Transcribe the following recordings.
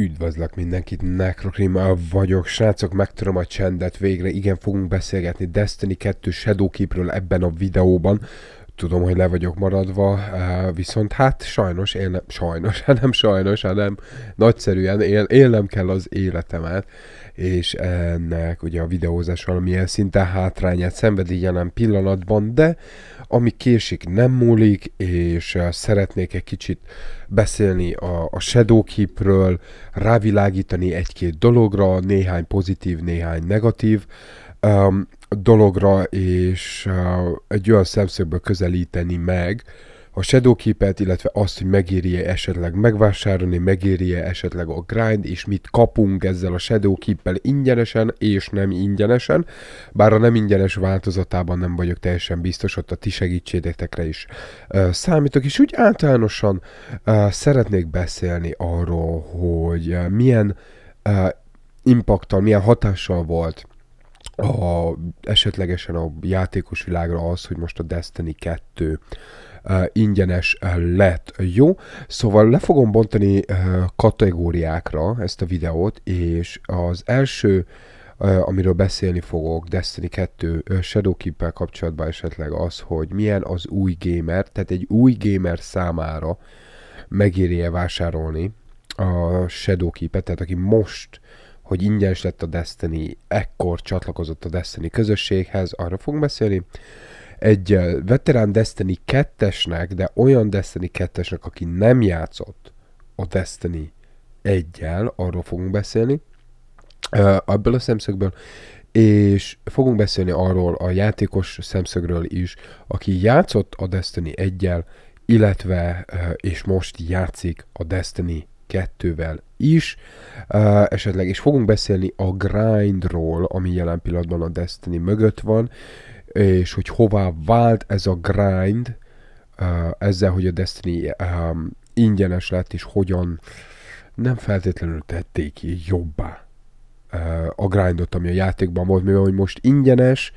Üdvözlök mindenkit, Necrokrim vagyok, srácok, megtöröm a csendet végre, igen, fogunk beszélgetni Destiny 2 Shadowkeepről ebben a videóban tudom, hogy le vagyok maradva, eh, viszont hát sajnos, én nem, sajnos, hát nem sajnos, hanem nagyszerűen él, élnem kell az életemet, és ennek ugye a videózás valamilyen szinten hátrányát szenvedi jelen pillanatban, de ami késik nem múlik, és eh, szeretnék egy kicsit beszélni a, a Shadowkeep-ről, rávilágítani egy-két dologra, néhány pozitív, néhány negatív, Um, dologra, és uh, egy olyan szemszögből közelíteni meg a shadowkeep illetve azt, hogy megéri-e esetleg megvásárolni, megéri-e esetleg a grind, és mit kapunk ezzel a shadowkeep ingyenesen és nem ingyenesen, bár a nem ingyenes változatában nem vagyok teljesen biztos, ott a ti segítségetekre is uh, számítok, és úgy általánosan uh, szeretnék beszélni arról, hogy uh, milyen uh, impaktal, milyen hatással volt a, esetlegesen a játékos világra az, hogy most a Destiny 2 uh, ingyenes lett. Jó, szóval le fogom bontani uh, kategóriákra ezt a videót, és az első amiről beszélni fogok Destiny 2 Shadowkeep-el kapcsolatban esetleg az, hogy milyen az új gamer, tehát egy új gamer számára megéri-e vásárolni a Shadowkeep-et, tehát aki most hogy ingyenes lett a Destiny, ekkor csatlakozott a Destiny közösséghez, arra fogunk beszélni. Egy eh, veterán Destiny 2-esnek, de olyan Destiny 2-esnek, aki nem játszott a Destiny 1-el, arról fogunk beszélni, eh, ebből a szemszögből, és fogunk beszélni arról a játékos szemszögről is, aki játszott a Destiny 1-el, illetve eh, és most játszik a Destiny kettővel is. Uh, esetleg és fogunk beszélni a grindról, ami jelen pillanatban a Destiny mögött van, és hogy hová vált ez a grind, uh, ezzel, hogy a Destiny um, ingyenes lett, és hogyan nem feltétlenül tették ki jobbá uh, a grindot, ami a játékban volt, mivel hogy most ingyenes,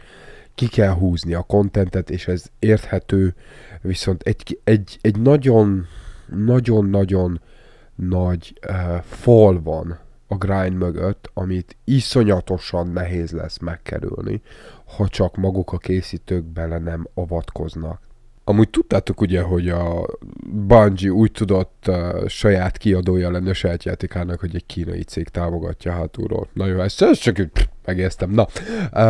ki kell húzni a kontentet, és ez érthető, viszont egy, egy, egy nagyon nagyon-nagyon nagy uh, fal van a grind mögött, amit iszonyatosan nehéz lesz megkerülni, ha csak maguk a készítők bele nem avatkoznak. Amúgy tudtátok ugye, hogy a Bungie úgy tudott uh, saját kiadója lenni a saját játékának, hogy egy kínai cég támogatja hátulról. Na jó, ez, ez csak egy Megjegyeztem. Na,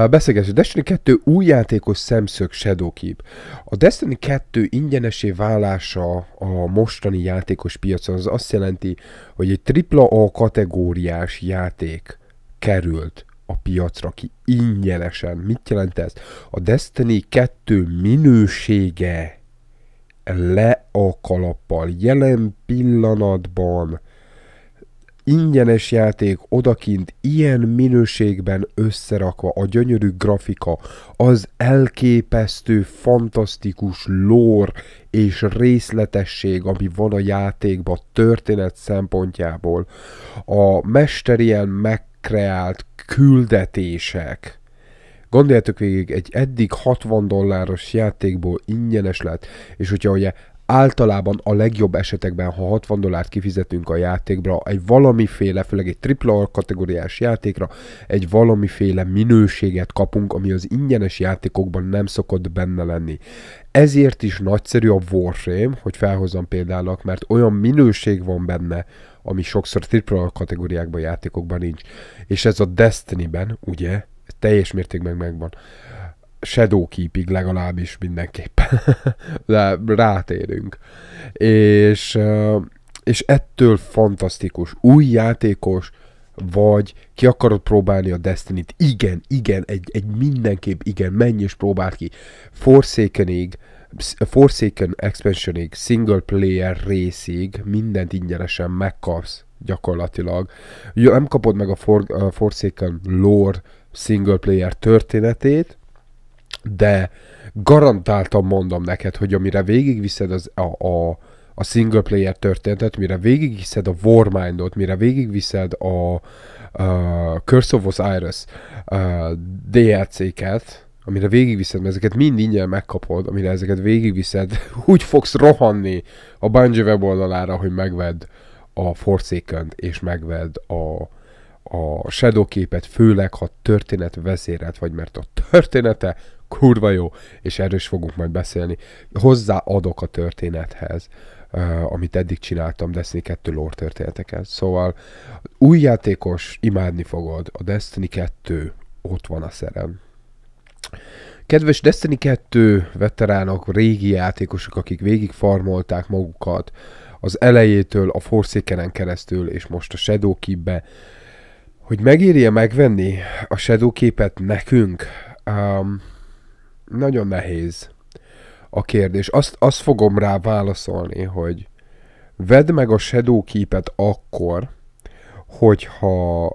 beszélgessünk. Destiny 2 új játékos szemszög Shadowkeep. A Destiny 2 ingyenesé válása a mostani játékos piacon az azt jelenti, hogy egy AAA kategóriás játék került a piacra ki ingyenesen. Mit jelent ez? A Destiny 2 minősége le a kalappal. Jelen pillanatban ingyenes játék odakint ilyen minőségben összerakva, a gyönyörű grafika, az elképesztő, fantasztikus lór és részletesség, ami van a játékban történet szempontjából, a mesterien megkreált küldetések, Gondoljátok végig, egy eddig 60 dolláros játékból ingyenes lett, és hogyha ugye általában a legjobb esetekben, ha 60 dollárt kifizetünk a játékra, egy valamiféle, főleg egy tripla kategóriás játékra, egy valamiféle minőséget kapunk, ami az ingyenes játékokban nem szokott benne lenni. Ezért is nagyszerű a Warframe, hogy felhozzam példának, mert olyan minőség van benne, ami sokszor tripla kategóriákban, játékokban nincs. És ez a Destiny-ben, ugye, teljes mértékben megvan. Shadowkeepig legalábbis mindenképpen. De rátérünk. És, és ettől fantasztikus. Új játékos, vagy ki akarod próbálni a Destiny-t? Igen, igen, egy, egy mindenképp igen, menj és próbáld ki. Forsakenig, Forsaken expansionig, single player részig mindent ingyenesen megkapsz gyakorlatilag. Ugye nem kapod meg a, For, a Forsaken lore single player történetét, de garantáltan mondom neked, hogy amire végigviszed az, a, a, a single player történetet, mire végigviszed a Warmindot, mire végigviszed a, a Curse of Osiris DLC-ket, amire végigviszed, mert ezeket mind ingyen megkapod, amire ezeket végigviszed, úgy fogsz rohanni a Bungie weboldalára, hogy megvedd a forsaken és megvedd a, a Shadow képet, főleg ha történet vezéret vagy, mert a története kurva jó, és erről is fogunk majd beszélni. Hozzáadok a történethez, uh, amit eddig csináltam Destiny 2 lore történeteket. Szóval új játékos, imádni fogod, a Destiny 2 ott van a szerem. Kedves Destiny 2 veteránok, régi játékosok, akik végig farmolták magukat, az elejétől a forsaken keresztül, és most a Shadow Keep-be, hogy megéri megvenni a Shadow képet nekünk? Um, nagyon nehéz a kérdés. Azt, azt fogom rá válaszolni, hogy vedd meg a shadow képet akkor, hogyha,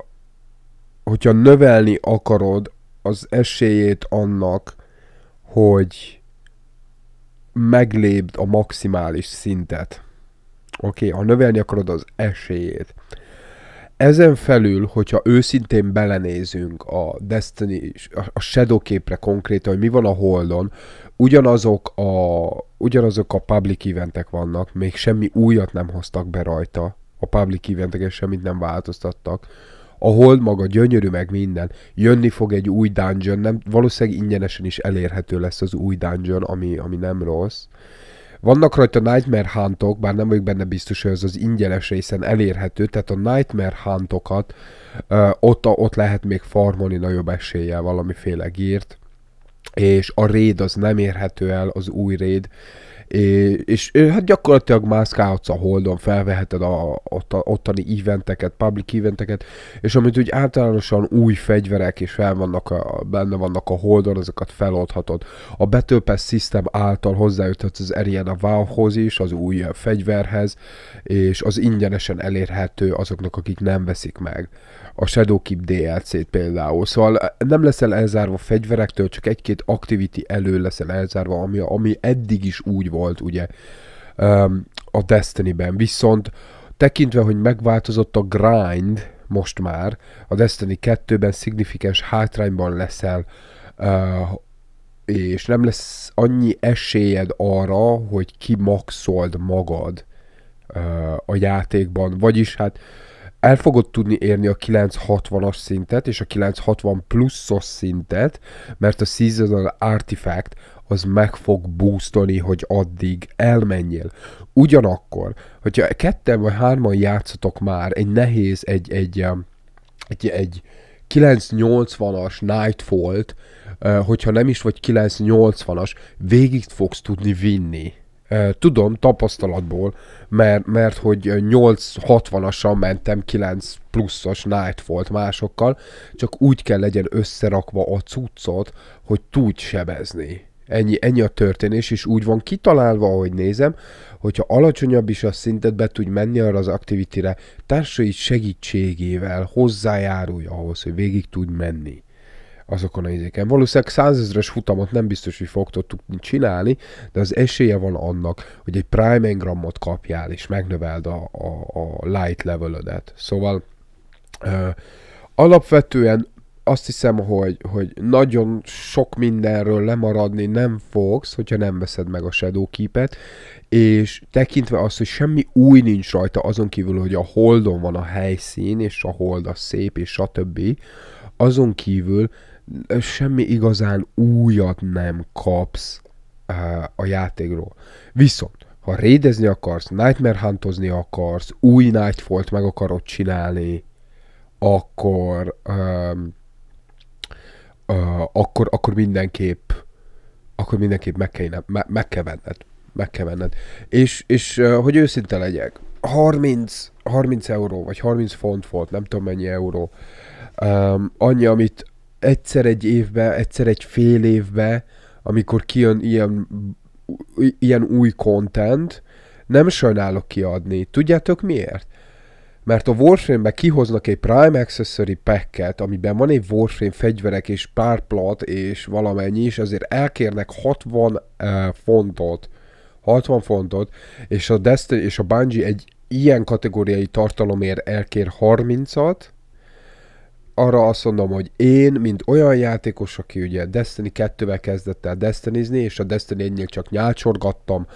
hogyha növelni akarod az esélyét annak, hogy meglépd a maximális szintet. Oké, okay, ha növelni akarod az esélyét ezen felül, hogyha őszintén belenézünk a Destiny, a Shadow képre konkrétan, hogy mi van a Holdon, ugyanazok a, ugyanazok a public eventek vannak, még semmi újat nem hoztak be rajta, a public eventeken semmit nem változtattak, a hold maga gyönyörű meg minden. Jönni fog egy új dungeon, nem, valószínűleg ingyenesen is elérhető lesz az új dungeon, ami, ami nem rossz. Vannak rajta Nightmare Huntok, bár nem vagyok benne biztos, hogy ez az ingyenes részen elérhető, tehát a Nightmare Huntokat uh, ott, ott lehet még farmolni nagyobb eséllyel valamiféle gírt, és a raid az nem érhető el, az új raid, és, és hát gyakorlatilag mászkálhatsz a Holdon, felveheted a, ott, a, ottani eventeket, public eventeket, és amit úgy általánosan új fegyverek és fel vannak a, benne vannak a Holdon, ezeket feloldhatod. A Battle Pass System által hozzájuthatsz az Ariana Wow-hoz is, az új fegyverhez, és az ingyenesen elérhető azoknak, akik nem veszik meg a Shadowkeep DLC-t például. Szóval nem leszel elzárva fegyverektől, csak egy-két activity elő leszel elzárva, ami, ami eddig is úgy volt, volt ugye a Destiny-ben. Viszont tekintve, hogy megváltozott a grind most már, a Destiny 2-ben szignifikáns hátrányban leszel, és nem lesz annyi esélyed arra, hogy kimaxold magad a játékban. Vagyis hát el fogod tudni érni a 960-as szintet és a 960 pluszos szintet, mert a Seasonal Artifact az meg fog boostolni, hogy addig elmenjél. Ugyanakkor, hogyha ketten vagy hárman játszotok már egy nehéz, egy, egy, um, egy, egy 980-as Nightfall-t, hogyha nem is vagy 980-as, végig fogsz tudni vinni. Tudom, tapasztalatból, mert, mert hogy 860-asan mentem 9 pluszos Nightfall-t másokkal, csak úgy kell legyen összerakva a cuccot, hogy tudj sebezni. Ennyi, ennyi a történés, és úgy van kitalálva, ahogy nézem, hogyha alacsonyabb is a szintet be tudj menni arra az aktivitire, társai segítségével hozzájárulj ahhoz, hogy végig tud menni azokon a izéken. Valószínűleg százezres futamot nem biztos, hogy fog tudni csinálni, de az esélye van annak, hogy egy prime engramot kapjál, és megnöveld a, a, a light levelödet. Szóval ö, alapvetően azt hiszem, hogy, hogy nagyon sok mindenről lemaradni nem fogsz, hogyha nem veszed meg a Shadowkeep-et, és tekintve azt, hogy semmi új nincs rajta, azon kívül, hogy a holdon van a helyszín, és a hold a szép, és stb., azon kívül semmi igazán újat nem kapsz a játékról. Viszont ha rédezni akarsz, Nightmare huntozni akarsz, új Nightfall-t meg akarod csinálni, akkor um, akkor, akkor mindenképp akkor mindenképp meg, kell, me, meg kell venned. Meg kell venned. És, és uh, hogy őszinte legyek, 30, 30 euró, vagy 30 font volt, nem tudom mennyi euró. Um, annyi, amit egyszer egy évbe, egyszer egy fél évbe, amikor kijön ilyen, ilyen új content, nem sajnálok kiadni. Tudjátok miért? mert a Warframe-be kihoznak egy Prime Accessory packet, amiben van egy Warframe fegyverek és pár plat és valamennyi, is, azért elkérnek 60 uh, eh, fontot, 60 fontot, és a Destiny és a Bungie egy ilyen kategóriai tartalomért elkér 30-at, arra azt mondom, hogy én, mint olyan játékos, aki ugye Destiny 2-vel kezdett el Destinyzni, és a Destiny 1 csak nyálcsorgattam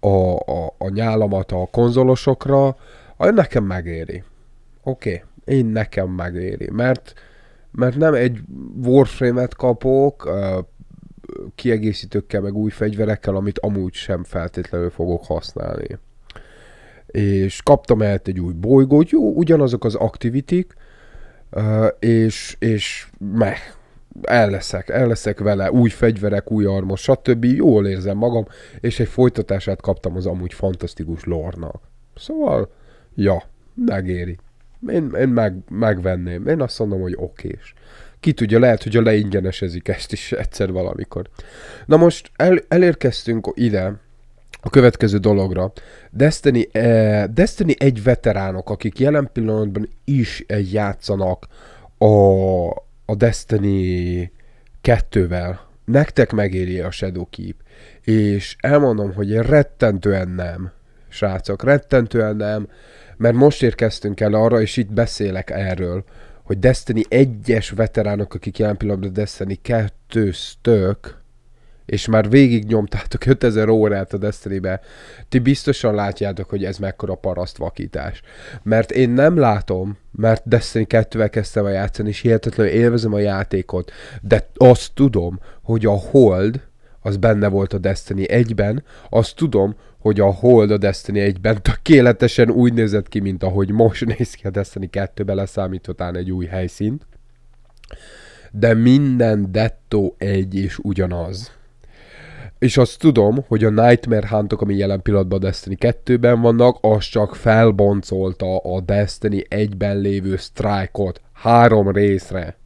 a, a, a nyálamat a konzolosokra, nekem megéri. Oké, okay. én nekem megéri, mert mert nem egy warframe-et kapok, kiegészítőkkel, meg új fegyverekkel, amit amúgy sem feltétlenül fogok használni. És kaptam el egy új bolygót, jó, ugyanazok az aktivitik, és, és meh, el leszek, el leszek vele, új fegyverek, új armos, stb. Jól érzem magam, és egy folytatását kaptam az amúgy fantasztikus lornak. Szóval ja, megéri. Én, én meg, megvenném. Én azt mondom, hogy okés. Ki tudja, lehet, hogy a leingyenesezik ezt is egyszer valamikor. Na most el, elérkeztünk ide, a következő dologra. Destiny, eh, Destiny egy veteránok, akik jelen pillanatban is játszanak a, a Destiny 2-vel. Nektek megéri a Shadowkeep. És elmondom, hogy rettentően nem, srácok, rettentően nem mert most érkeztünk el arra, és itt beszélek erről, hogy Destiny egyes veteránok, akik jelen pillanatban Destiny 2 és már végig nyomtátok 5000 órát a Destiny-be, ti biztosan látjátok, hogy ez mekkora paraszt vakítás. Mert én nem látom, mert Destiny 2-vel kezdtem a játszani, és hihetetlenül élvezem a játékot, de azt tudom, hogy a Hold, az benne volt a Destiny 1-ben, azt tudom, hogy a Hold a Destiny 1-ben tökéletesen úgy nézett ki, mint ahogy most néz ki a Destiny 2-be, leszámítva talán egy új helyszínt. De minden dettó egy és ugyanaz. És azt tudom, hogy a Nightmare Huntok, ami jelen pillanatban a Destiny 2-ben vannak, az csak felboncolta a Destiny 1-ben lévő strike-ot három részre.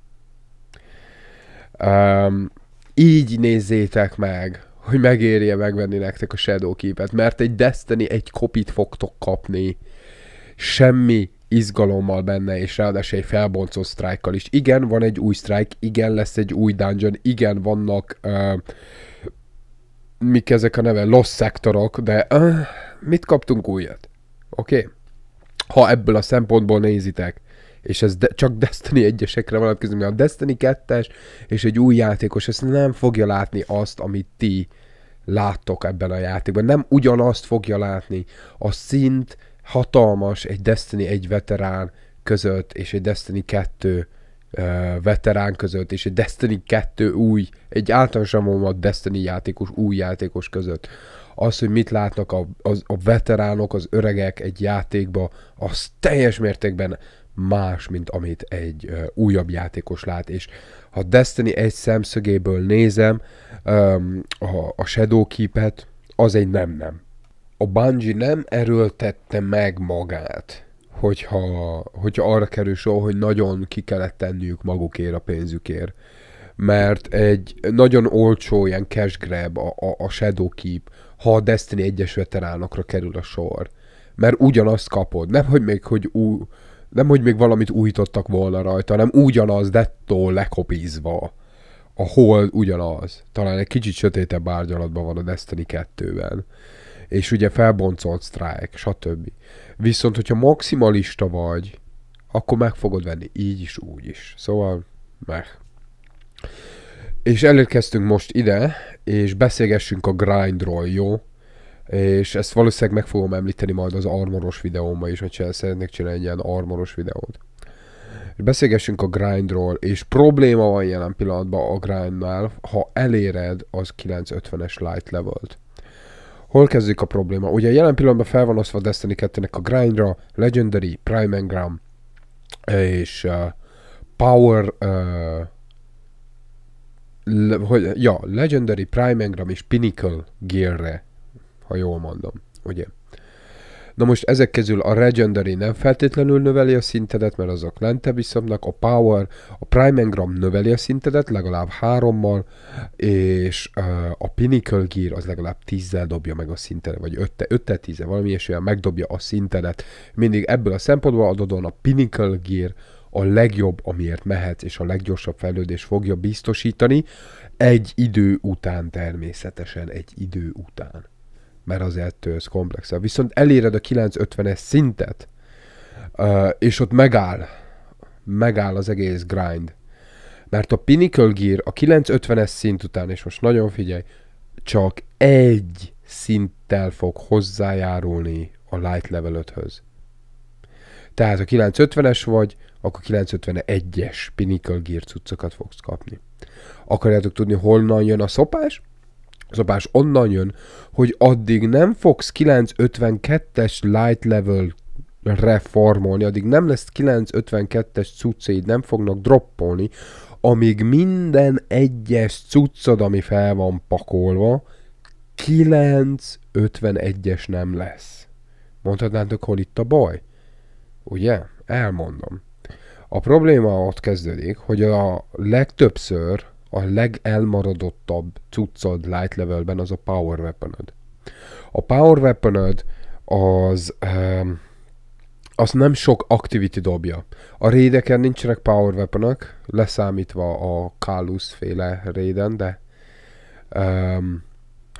Um, így nézzétek meg hogy megérje megvenni nektek a Shadow képet, mert egy Destiny egy kopit fogtok kapni, semmi izgalommal benne, és ráadásul egy felboncó sztrájkkal is. Igen, van egy új sztrájk, igen, lesz egy új dungeon, igen, vannak uh, mik ezek a neve, lost szektorok, de uh, mit kaptunk újat? Oké? Okay? Ha ebből a szempontból nézitek, és ez de, csak Destiny 1-esekre vonatkozik, mert a Destiny 2-es és egy új játékos ezt nem fogja látni azt, amit ti láttok ebben a játékban. Nem ugyanazt fogja látni. A szint hatalmas egy Destiny egy veterán között, és egy Destiny 2 uh, veterán között, és egy Destiny 2 új, egy általánosan mondva Destiny játékos, új játékos között. Az, hogy mit látnak a, az, a veteránok, az öregek egy játékba, az teljes mértékben más, mint amit egy ö, újabb játékos lát, és ha Destiny egy szemszögéből nézem ö, a, a Shadowkeep-et, az egy nem-nem. A Bungie nem erőltette meg magát, hogyha, hogyha arra kerül sor, hogy nagyon ki kellett tenniük magukért a pénzükért mert egy nagyon olcsó ilyen cash grab a, a, a Shadowkeep, ha a Destiny egyes veteránokra kerül a sor. Mert ugyanazt kapod. Nem, hogy még, hogy ú, nem hogy még valamit újítottak volna rajta, hanem ugyanaz de lekopízva. A hold ugyanaz. Talán egy kicsit sötétebb árnyalatban van a Destiny 2-ben. És ugye felboncolt strike, stb. Viszont, hogyha maximalista vagy, akkor meg fogod venni, így is, úgy is. Szóval, meg. És elérkeztünk most ide, és beszélgessünk a grindról, jó? és ezt valószínűleg meg fogom említeni majd az armoros videómban is, hogy szeretnék csinálni egy ilyen armoros videót. És beszélgessünk a grindról, és probléma van jelen pillanatban a grindnál, ha eléred az 950-es light levelt. Hol kezdődik a probléma? Ugye jelen pillanatban fel van osztva Destiny 2-nek a grindra, Legendary, Prime Engram, és uh, Power, uh, le, hogy, ja, Legendary, Prime Engram és Pinnacle gearre ha jól mondom, ugye? Na most ezek közül a Regendary nem feltétlenül növeli a szintedet, mert azok lentebb iszomnak, a Power, a Prime Engram növeli a szintedet legalább hárommal, és a Pinnacle Gear az legalább tízzel dobja meg a szintedet, vagy ötte, ötte tízzel, valami olyan megdobja a szintedet. Mindig ebből a szempontból adodon a Pinnacle Gear a legjobb, amiért mehetsz, és a leggyorsabb fejlődés fogja biztosítani egy idő után természetesen, egy idő után mert ettől ez komplexebb. Szóval viszont eléred a 950-es szintet, uh, és ott megáll, megáll az egész grind. Mert a Pinnacle Gear a 950-es szint után, és most nagyon figyelj, csak egy szinttel fog hozzájárulni a light level 5-höz. Tehát a 950-es vagy, akkor 951-es Pinnacle Gear cuccokat fogsz kapni. Akarjátok tudni, honnan jön a szopás? szabás onnan jön, hogy addig nem fogsz 952-es light level reformolni, addig nem lesz 952-es cuccaid, nem fognak droppolni, amíg minden egyes cuccod, ami fel van pakolva, 951-es nem lesz. Mondhatnátok, hol itt a baj? Ugye? Elmondom. A probléma ott kezdődik, hogy a legtöbbször a legelmaradottabb cuccod light levelben az a power weaponöd. A power weapon az um, az nem sok activity dobja. A rédeken nincsenek power weapon leszámítva a Kallus féle réden, de um,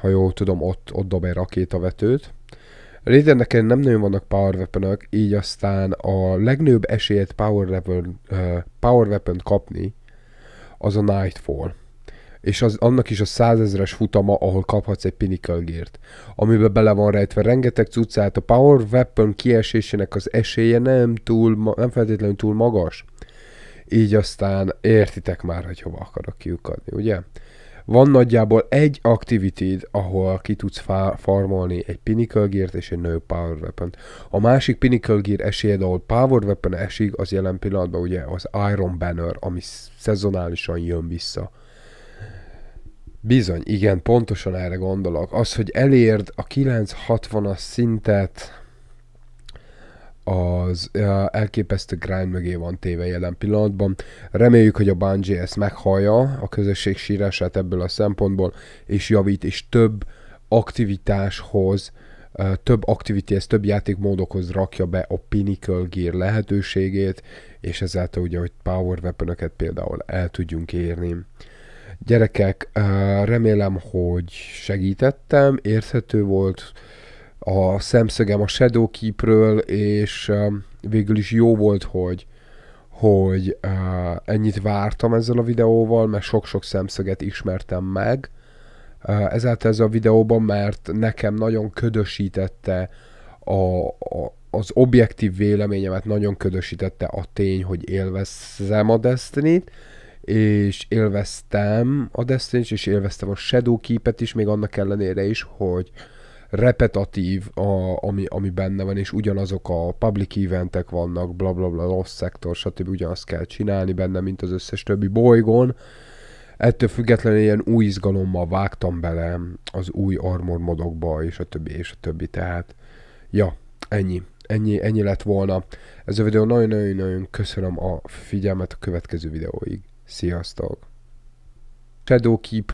ha jól tudom, ott, ott dob egy rakétavetőt. nekem nem nagyon vannak power weapon így aztán a legnőbb esélyt power, weapon, uh, eh, power weapon kapni az a Nightfall. És az, annak is a százezres futama, ahol kaphatsz egy Pinnacle gear amiben bele van rejtve rengeteg cuccát, a Power Weapon kiesésének az esélye nem, túl, nem feltétlenül túl magas. Így aztán értitek már, hogy hova akarok kiukadni, ugye? Van nagyjából egy activityd, ahol ki tudsz fa- farmolni egy Pinnacle gear és egy nő Power weapon A másik Pinnacle Gear esélyed, ahol Power Weapon esik, az jelen pillanatban ugye az Iron Banner, ami szezonálisan jön vissza. Bizony, igen, pontosan erre gondolok. Az, hogy elérd a 960-as szintet, az elképesztő grind mögé van téve jelen pillanatban. Reméljük, hogy a Bungie ezt meghallja, a közösség sírását ebből a szempontból, és javít, és több aktivitáshoz, több aktivitéshez, több játékmódokhoz rakja be a Pinnacle Gear lehetőségét, és ezáltal ugye, hogy Power weapon például el tudjunk érni. Gyerekek, remélem, hogy segítettem, érthető volt, a szemszögem a Shadowkeepről, és um, végül is jó volt, hogy hogy uh, ennyit vártam ezzel a videóval, mert sok-sok szemszöget ismertem meg uh, ezáltal ez a videóban, mert nekem nagyon ködösítette a, a, az objektív véleményemet, nagyon ködösítette a tény, hogy élvezem a destiny és élveztem a destiny és élveztem a Shadowkeep-et is, még annak ellenére is, hogy uh, repetatív, a, ami, ami benne van, és ugyanazok a public eventek vannak, blablabla, bla, bla, lost sector, stb. ugyanazt kell csinálni benne, mint az összes többi bolygón. Ettől függetlenül ilyen új izgalommal vágtam bele az új armor modokba, és a többi, és a többi, tehát ja, ennyi. Ennyi, ennyi lett volna. Ez a videó nagyon-nagyon-nagyon köszönöm a figyelmet a következő videóig. Sziasztok! Shadowkeep